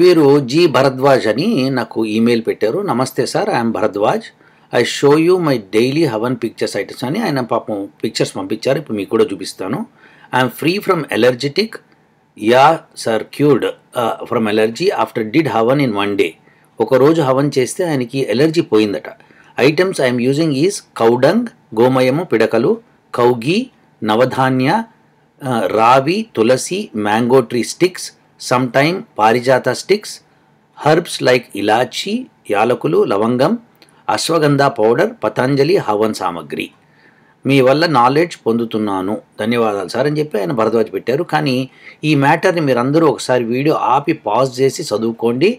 వీరు జి భరద్వాజ్ అని నాకు ఈమెయిల్ పెట్టారు నమస్తే sir I'm Bharadwaj I show you my daily havan pictures items అని ఆయన పాపం పిక్చర్స్ పంపించారు ఇప్పుడు మీకు కూడా చూపిస్తాను I'm free from allergetic yeah sir cured from allergy after did havan in one day ఒకరోజు హవన్ చేస్తే ఆయనకి ఎలర్జీ పోయిందట items I'm using is cow dung గోమయము పిడకలు కౌగి నవధాన్య రావి తులసి మ్యాంగో ట్రీ స్టిక్స్ సమ్టైమ్ పారిజాత స్టిక్స్ హర్బ్స్ లైక్ ఇలాచి యాలకులు లవంగం అశ్వగంధ పౌడర్ పతంజలి హవన్ సామాగ్రి మీ వల్ల నాలెడ్జ్ పొందుతున్నాను ధన్యవాదాలు సార్ అని చెప్పి ఆయన భరద్వాజ్ పెట్టారు కానీ ఈ మ్యాటర్ని మీరందరూ ఒకసారి వీడియో ఆపి పాజ్ చేసి చదువుకోండి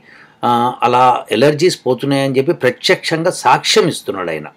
అలా ఎలర్జీస్ పోతున్నాయని చెప్పి ప్రత్యక్షంగా సాక్ష్యం ఇస్తున్నాడు ఆయన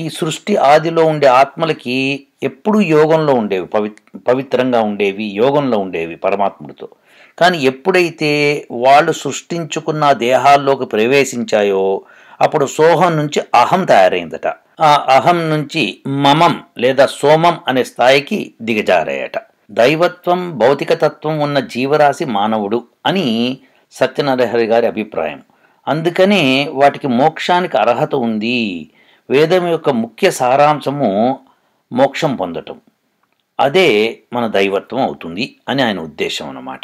ఈ సృష్టి ఆదిలో ఉండే ఆత్మలకి ఎప్పుడూ యోగంలో ఉండేవి పవి పవిత్రంగా ఉండేవి యోగంలో ఉండేవి పరమాత్ముడితో కానీ ఎప్పుడైతే వాళ్ళు సృష్టించుకున్న దేహాల్లోకి ప్రవేశించాయో అప్పుడు సోహం నుంచి అహం తయారైందట ఆ అహం నుంచి మమం లేదా సోమం అనే స్థాయికి దిగజారాయట దైవత్వం భౌతికతత్వం ఉన్న జీవరాశి మానవుడు అని సత్యనారాయణ గారి అభిప్రాయం అందుకనే వాటికి మోక్షానికి అర్హత ఉంది వేదం యొక్క ముఖ్య సారాంశము మోక్షం పొందటం అదే మన దైవత్వం అవుతుంది అని ఆయన ఉద్దేశం అన్నమాట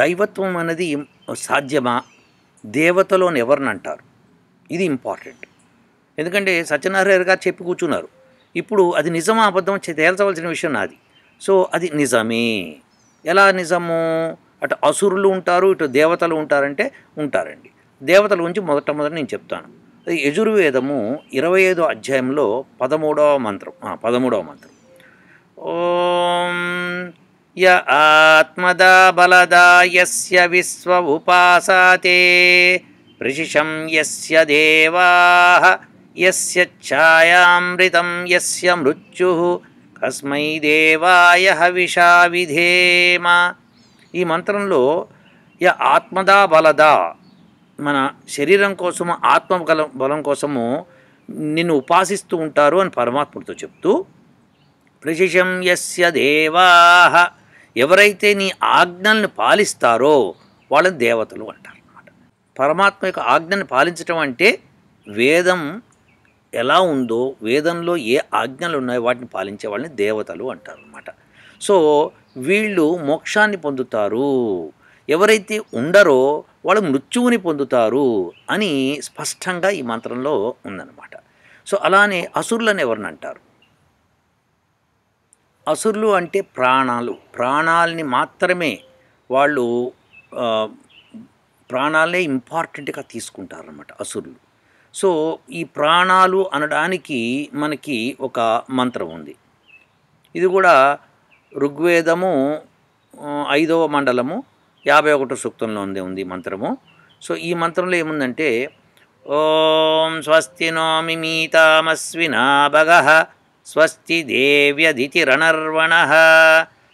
దైవత్వం అనేది సాధ్యమా దేవతలోని ఎవరిని అంటారు ఇది ఇంపార్టెంట్ ఎందుకంటే సత్యనారాయణ గారు చెప్పి కూర్చున్నారు ఇప్పుడు అది నిజమా అబద్ధం తేల్చవలసిన విషయం నాది సో అది నిజమే ఎలా నిజము అటు అసురులు ఉంటారు ఇటు దేవతలు ఉంటారంటే ఉంటారండి దేవతల గురించి మొదట మొదట నేను చెప్తాను యజుర్వేదము ఇరవై ఐదో అధ్యాయంలో పదమూడవ మంత్రం పదమూడవ మంత్రం ఓం య ఆత్మదా బలదా విశ్వ ఉపాసాతే ప్రశిషం యస్య దేవా యస్య ఛాయామృతం ఎస్య మృత్యు కస్మై దేవాయ హవిషా విధేమ ఈ మంత్రంలో య ఆత్మదా బలదా మన శరీరం కోసము ఆత్మ బలం కోసము నిన్ను ఉపాసిస్తూ ఉంటారు అని పరమాత్ముడితో చెప్తూ ప్రశిషం ఎస్య దేవా ఎవరైతే నీ ఆజ్ఞల్ని పాలిస్తారో వాళ్ళని దేవతలు అంటారు అనమాట పరమాత్మ యొక్క ఆజ్ఞని పాలించటం అంటే వేదం ఎలా ఉందో వేదంలో ఏ ఆజ్ఞలు ఉన్నాయో వాటిని పాలించే వాళ్ళని దేవతలు అంటారు అనమాట సో వీళ్ళు మోక్షాన్ని పొందుతారు ఎవరైతే ఉండరో వాళ్ళు మృత్యువుని పొందుతారు అని స్పష్టంగా ఈ మంత్రంలో ఉందన్నమాట సో అలానే అని ఎవరిని అంటారు అసురులు అంటే ప్రాణాలు ప్రాణాలని మాత్రమే వాళ్ళు ప్రాణాలే ఇంపార్టెంట్గా తీసుకుంటారన్నమాట అసురులు సో ఈ ప్రాణాలు అనడానికి మనకి ఒక మంత్రం ఉంది ఇది కూడా ఋగ్వేదము ఐదవ మండలము యాభై ఒకటో సూక్తంలో ఉంది ఉంది మంత్రము సో ఈ మంత్రంలో ఏముందంటే ఓం స్వస్తి నోమి మీతామస్వినా భగ స్వస్తి రణర్వణ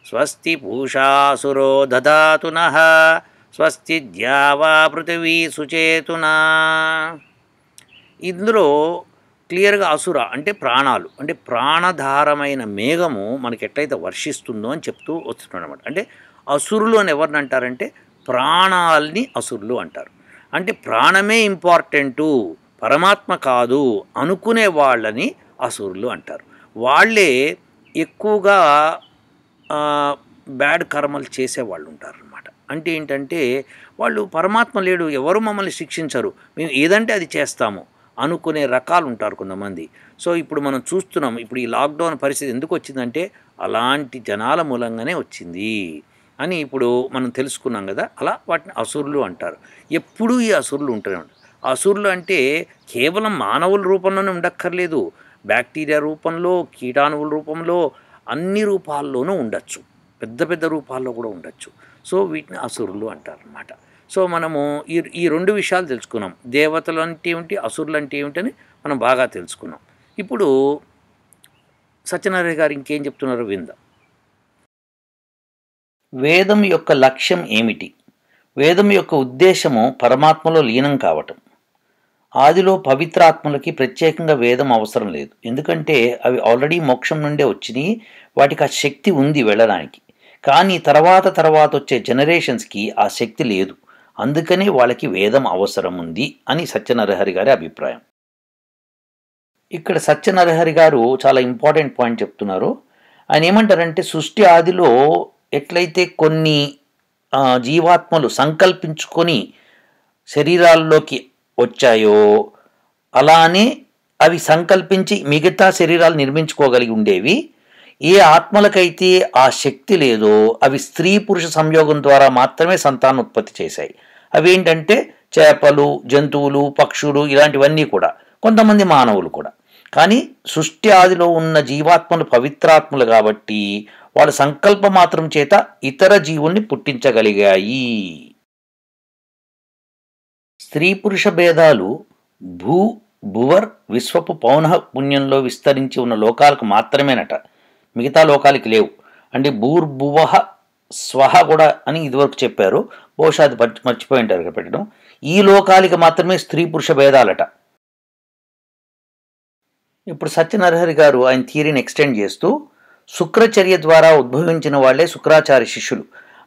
స్వస్తి పూషాసురో దాతున స్వస్తి ద్యావా పృథివీ సుచేతున ఇందులో క్లియర్గా అసుర అంటే ప్రాణాలు అంటే ప్రాణధారమైన మేఘము మనకి ఎట్లయితే వర్షిస్తుందో అని చెప్తూ వస్తున్నాడు అనమాట అంటే అసురులు అని ఎవరిని అంటారంటే ప్రాణాల్ని అసురులు అంటారు అంటే ప్రాణమే ఇంపార్టెంటు పరమాత్మ కాదు అనుకునే వాళ్ళని అసురులు అంటారు వాళ్ళే ఎక్కువగా బ్యాడ్ కర్మలు చేసేవాళ్ళు ఉంటారు అనమాట అంటే ఏంటంటే వాళ్ళు పరమాత్మ లేడు ఎవరు మమ్మల్ని శిక్షించరు మేము ఏదంటే అది చేస్తాము అనుకునే రకాలు ఉంటారు కొంతమంది సో ఇప్పుడు మనం చూస్తున్నాం ఇప్పుడు ఈ లాక్డౌన్ పరిస్థితి ఎందుకు వచ్చిందంటే అలాంటి జనాల మూలంగానే వచ్చింది అని ఇప్పుడు మనం తెలుసుకున్నాం కదా అలా వాటిని అసురులు అంటారు ఎప్పుడూ ఈ అసురులు ఉంటాయి అసురులు అంటే కేవలం మానవుల రూపంలోనే ఉండక్కర్లేదు బ్యాక్టీరియా రూపంలో కీటాణువుల రూపంలో అన్ని రూపాల్లోనూ ఉండొచ్చు పెద్ద పెద్ద రూపాల్లో కూడా ఉండొచ్చు సో వీటిని అసురులు అంటారనమాట సో మనము ఈ ఈ రెండు విషయాలు తెలుసుకున్నాం దేవతలు అంటే ఏమిటి అసురులు అంటే ఏమిటని మనం బాగా తెలుసుకున్నాం ఇప్పుడు సత్యనారాయణ గారు ఇంకేం చెప్తున్నారో విందాం వేదం యొక్క లక్ష్యం ఏమిటి వేదం యొక్క ఉద్దేశము పరమాత్మలో లీనం కావటం ఆదిలో పవిత్రాత్మలకి ప్రత్యేకంగా వేదం అవసరం లేదు ఎందుకంటే అవి ఆల్రెడీ మోక్షం నుండే వచ్చినాయి వాటికి ఆ శక్తి ఉంది వెళ్ళడానికి కానీ తర్వాత తర్వాత వచ్చే జనరేషన్స్కి ఆ శక్తి లేదు అందుకనే వాళ్ళకి వేదం అవసరం ఉంది అని సత్యనరహరి గారి అభిప్రాయం ఇక్కడ సత్యనరహరి గారు చాలా ఇంపార్టెంట్ పాయింట్ చెప్తున్నారు ఆయన ఏమంటారంటే సృష్టి ఆదిలో ఎట్లయితే కొన్ని జీవాత్మలు సంకల్పించుకొని శరీరాల్లోకి వచ్చాయో అలానే అవి సంకల్పించి మిగతా శరీరాలు నిర్మించుకోగలిగి ఉండేవి ఏ ఆత్మలకైతే ఆ శక్తి లేదో అవి స్త్రీ పురుష సంయోగం ద్వారా మాత్రమే సంతానోత్పత్తి చేశాయి అవేంటంటే చేపలు జంతువులు పక్షులు ఇలాంటివన్నీ కూడా కొంతమంది మానవులు కూడా కానీ సృష్టి ఆదిలో ఉన్న జీవాత్మలు పవిత్రాత్మలు కాబట్టి వాళ్ళ సంకల్ప మాత్రం చేత ఇతర జీవుల్ని పుట్టించగలిగాయి స్త్రీ పురుష భేదాలు భూ భువర్ విశ్వపు పౌనః పుణ్యంలో విస్తరించి ఉన్న లోకాలకు మాత్రమేనట మిగతా లోకాలకి లేవు అంటే భూర్భువహ స్వహ కూడా అని ఇదివరకు చెప్పారు బహుశా అది మర్చిపోయి ఉంటారు పెట్టడం ఈ లోకాలకి మాత్రమే స్త్రీ పురుష భేదాలట ఇప్పుడు సత్యనరహరి గారు ఆయన థియరీని ఎక్స్టెండ్ చేస్తూ శుక్రచర్య ద్వారా ఉద్భవించిన వాళ్లే శుక్రాచార్య శిష్యులు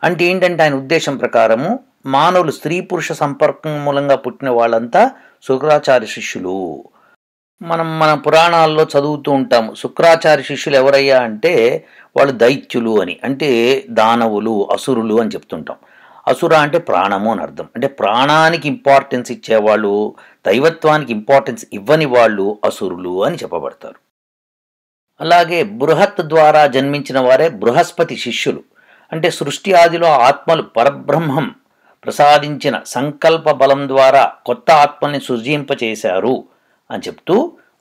అంటే ఏంటంటే ఆయన ఉద్దేశం ప్రకారము మానవులు స్త్రీ పురుష సంపర్కం మూలంగా పుట్టిన వాళ్ళంతా శుక్రాచార్య శిష్యులు మనం మన పురాణాల్లో చదువుతూ ఉంటాము శుక్రాచార్య శిష్యులు ఎవరయ్యా అంటే వాళ్ళు దైత్యులు అని అంటే దానవులు అసురులు అని చెప్తుంటాం అసుర అంటే ప్రాణము అని అర్థం అంటే ప్రాణానికి ఇంపార్టెన్స్ ఇచ్చేవాళ్ళు దైవత్వానికి ఇంపార్టెన్స్ ఇవ్వని వాళ్ళు అసురులు అని చెప్పబడతారు అలాగే బృహత్ ద్వారా జన్మించిన వారే బృహస్పతి శిష్యులు అంటే సృష్టి ఆదిలో ఆత్మలు పరబ్రహ్మం ప్రసాదించిన సంకల్ప బలం ద్వారా కొత్త ఆత్మల్ని సృజింపచేశారు అని చెప్తూ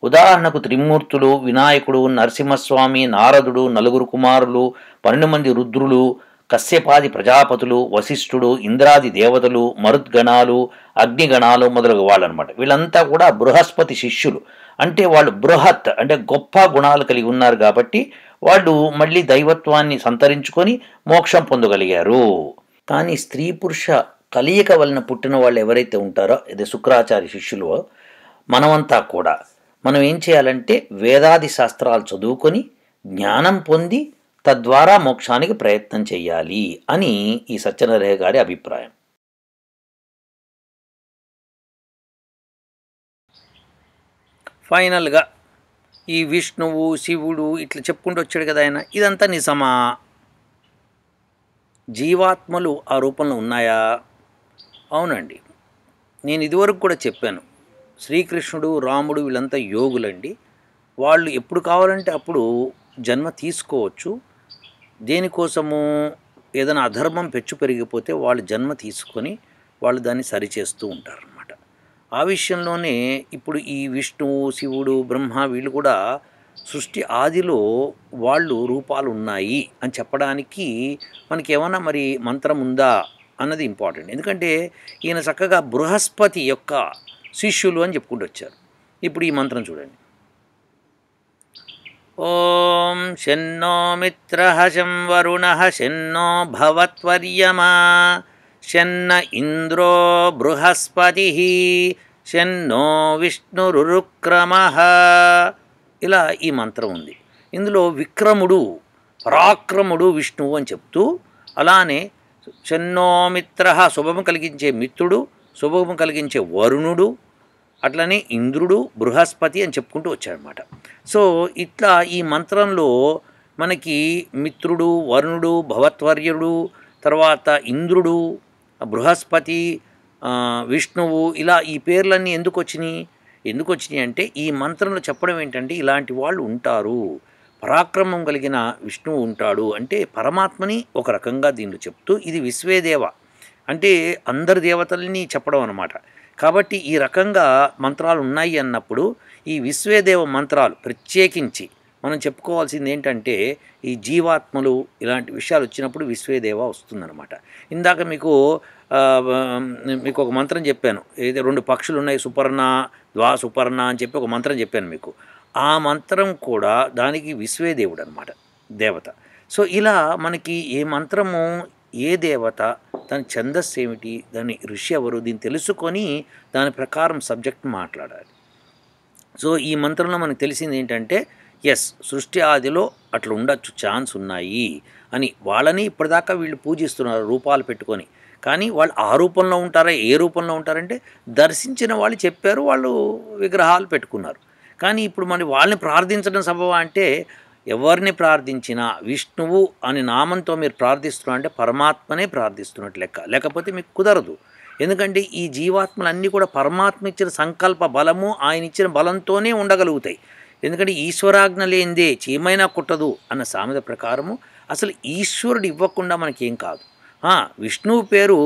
ఉదాహరణకు త్రిమూర్తులు వినాయకుడు నరసింహస్వామి నారదుడు నలుగురు కుమారులు పన్నెండు మంది రుద్రులు కశ్యపాది ప్రజాపతులు వశిష్ఠుడు ఇంద్రాది దేవతలు మరుద్గణాలు అగ్నిగణాలు మొదలగు వాళ్ళనమాట వీళ్ళంతా కూడా బృహస్పతి శిష్యులు అంటే వాళ్ళు బృహత్ అంటే గొప్ప గుణాలు కలిగి ఉన్నారు కాబట్టి వాళ్ళు మళ్ళీ దైవత్వాన్ని సంతరించుకొని మోక్షం పొందగలిగారు కానీ స్త్రీ పురుష కలయిక వలన పుట్టిన వాళ్ళు ఎవరైతే ఉంటారో ఇది శుక్రాచార్య శిష్యులు మనమంతా కూడా మనం ఏం చేయాలంటే వేదాది శాస్త్రాలు చదువుకొని జ్ఞానం పొంది తద్వారా మోక్షానికి ప్రయత్నం చేయాలి అని ఈ సత్యనరేహ గారి అభిప్రాయం ఫైనల్గా ఈ విష్ణువు శివుడు ఇట్లా చెప్పుకుంటూ వచ్చాడు కదా ఆయన ఇదంతా నిజమా జీవాత్మలు ఆ రూపంలో ఉన్నాయా అవునండి నేను ఇదివరకు కూడా చెప్పాను శ్రీకృష్ణుడు రాముడు వీళ్ళంతా యోగులండి వాళ్ళు ఎప్పుడు కావాలంటే అప్పుడు జన్మ తీసుకోవచ్చు దేనికోసము ఏదైనా అధర్మం పెచ్చు పెరిగిపోతే వాళ్ళు జన్మ తీసుకొని వాళ్ళు దాన్ని సరిచేస్తూ ఉంటారనమాట ఆ విషయంలోనే ఇప్పుడు ఈ విష్ణువు శివుడు బ్రహ్మ వీళ్ళు కూడా సృష్టి ఆదిలో వాళ్ళు రూపాలు ఉన్నాయి అని చెప్పడానికి మనకి ఏమైనా మరి మంత్రం ఉందా అన్నది ఇంపార్టెంట్ ఎందుకంటే ఈయన చక్కగా బృహస్పతి యొక్క శిష్యులు అని చెప్పుకుంటూ వచ్చారు ఇప్పుడు ఈ మంత్రం చూడండి ఓం శన్నో मित्रः शं శన్నో భవత్వర్యమా भवत्वर्यमा ఇంద్రో బృహస్పతి బృహస్పతిः షన్నో విష్ణురుక్రమ ఇలా ఈ మంత్రం ఉంది ఇందులో విక్రముడు పరాక్రముడు విష్ణువు అని చెప్తూ అలానే శన్నో మిత్ర శుభము కలిగించే మిత్రుడు శుభము కలిగించే వరుణుడు అట్లనే ఇంద్రుడు బృహస్పతి అని చెప్పుకుంటూ వచ్చాడనమాట సో ఇట్లా ఈ మంత్రంలో మనకి మిత్రుడు వరుణుడు భవత్వర్యుడు తర్వాత ఇంద్రుడు బృహస్పతి విష్ణువు ఇలా ఈ పేర్లన్నీ ఎందుకు వచ్చినాయి ఎందుకు వచ్చినాయి అంటే ఈ మంత్రంలో చెప్పడం ఏంటంటే ఇలాంటి వాళ్ళు ఉంటారు పరాక్రమం కలిగిన విష్ణువు ఉంటాడు అంటే పరమాత్మని ఒక రకంగా దీనిలో చెప్తూ ఇది విశ్వేదేవ అంటే అందరి దేవతల్ని చెప్పడం అనమాట కాబట్టి ఈ రకంగా మంత్రాలు ఉన్నాయి అన్నప్పుడు ఈ విశ్వేదేవ మంత్రాలు ప్రత్యేకించి మనం చెప్పుకోవాల్సింది ఏంటంటే ఈ జీవాత్మలు ఇలాంటి విషయాలు వచ్చినప్పుడు విశ్వేదేవ వస్తుందన్నమాట ఇందాక మీకు మీకు ఒక మంత్రం చెప్పాను ఏదైతే రెండు పక్షులు ఉన్నాయి సుపర్ణ ద్వా సుపర్ణ అని చెప్పి ఒక మంత్రం చెప్పాను మీకు ఆ మంత్రం కూడా దానికి విశ్వేదేవుడు అనమాట దేవత సో ఇలా మనకి ఏ మంత్రము ఏ దేవత తన ఛందస్సు ఏమిటి దాని ఋషి ఎవరు దీన్ని తెలుసుకొని దాని ప్రకారం సబ్జెక్ట్ మాట్లాడాలి సో ఈ మంత్రంలో మనకు తెలిసింది ఏంటంటే ఎస్ సృష్టి ఆదిలో అట్లా ఉండొచ్చు ఛాన్స్ ఉన్నాయి అని వాళ్ళని ఇప్పటిదాకా వీళ్ళు పూజిస్తున్నారు రూపాలు పెట్టుకొని కానీ వాళ్ళు ఆ రూపంలో ఉంటారా ఏ రూపంలో ఉంటారంటే దర్శించిన వాళ్ళు చెప్పారు వాళ్ళు విగ్రహాలు పెట్టుకున్నారు కానీ ఇప్పుడు మరి వాళ్ళని ప్రార్థించడం సభ అంటే ఎవరిని ప్రార్థించినా విష్ణువు అని నామంతో మీరు ప్రార్థిస్తున్నా అంటే పరమాత్మనే ప్రార్థిస్తున్నట్టు లెక్క లేకపోతే మీకు కుదరదు ఎందుకంటే ఈ జీవాత్మలన్నీ కూడా పరమాత్మ ఇచ్చిన సంకల్ప బలము ఆయన ఇచ్చిన బలంతోనే ఉండగలుగుతాయి ఎందుకంటే ఈశ్వరాజ్ఞ లేనిదే చీమైనా కుట్టదు అన్న సామెత ప్రకారము అసలు ఈశ్వరుడు ఇవ్వకుండా మనకేం కాదు విష్ణువు పేరు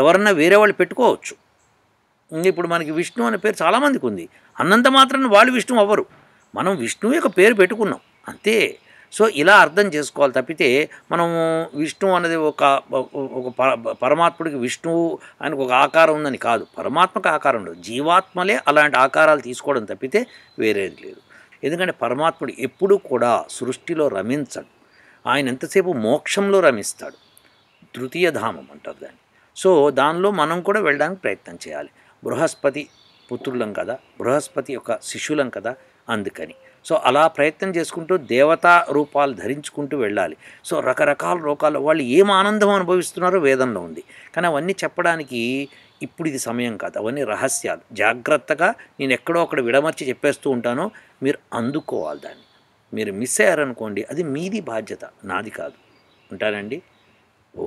ఎవరన్నా వేరే వాళ్ళు పెట్టుకోవచ్చు ఇప్పుడు మనకి విష్ణు అనే పేరు చాలామందికి ఉంది అన్నంత మాత్రం వాళ్ళు విష్ణువు అవ్వరు మనం విష్ణువు యొక్క పేరు పెట్టుకున్నాం అంతే సో ఇలా అర్థం చేసుకోవాలి తప్పితే మనము విష్ణువు అనేది ఒక ఒక పరమాత్ముడికి విష్ణువు ఆయనకు ఒక ఆకారం ఉందని కాదు పరమాత్మకు ఆకారం లేదు జీవాత్మలే అలాంటి ఆకారాలు తీసుకోవడం తప్పితే వేరేది లేదు ఎందుకంటే పరమాత్ముడు ఎప్పుడూ కూడా సృష్టిలో రమించడు ఆయన ఎంతసేపు మోక్షంలో రమిస్తాడు తృతీయ ధామం అంటారు దాన్ని సో దానిలో మనం కూడా వెళ్ళడానికి ప్రయత్నం చేయాలి బృహస్పతి పుత్రులం కదా బృహస్పతి యొక్క శిష్యులం కదా అందుకని సో అలా ప్రయత్నం చేసుకుంటూ దేవతా రూపాలు ధరించుకుంటూ వెళ్ళాలి సో రకరకాల రూపాలు వాళ్ళు ఏం ఆనందం అనుభవిస్తున్నారో వేదంలో ఉంది కానీ అవన్నీ చెప్పడానికి ఇప్పుడు ఇది సమయం కాదు అవన్నీ రహస్యాలు జాగ్రత్తగా నేను ఎక్కడో అక్కడ విడమర్చి చెప్పేస్తూ ఉంటానో మీరు అందుకోవాలి దాన్ని మీరు మిస్ అయ్యారనుకోండి అది మీది బాధ్యత నాది కాదు ఉంటానండి ఓ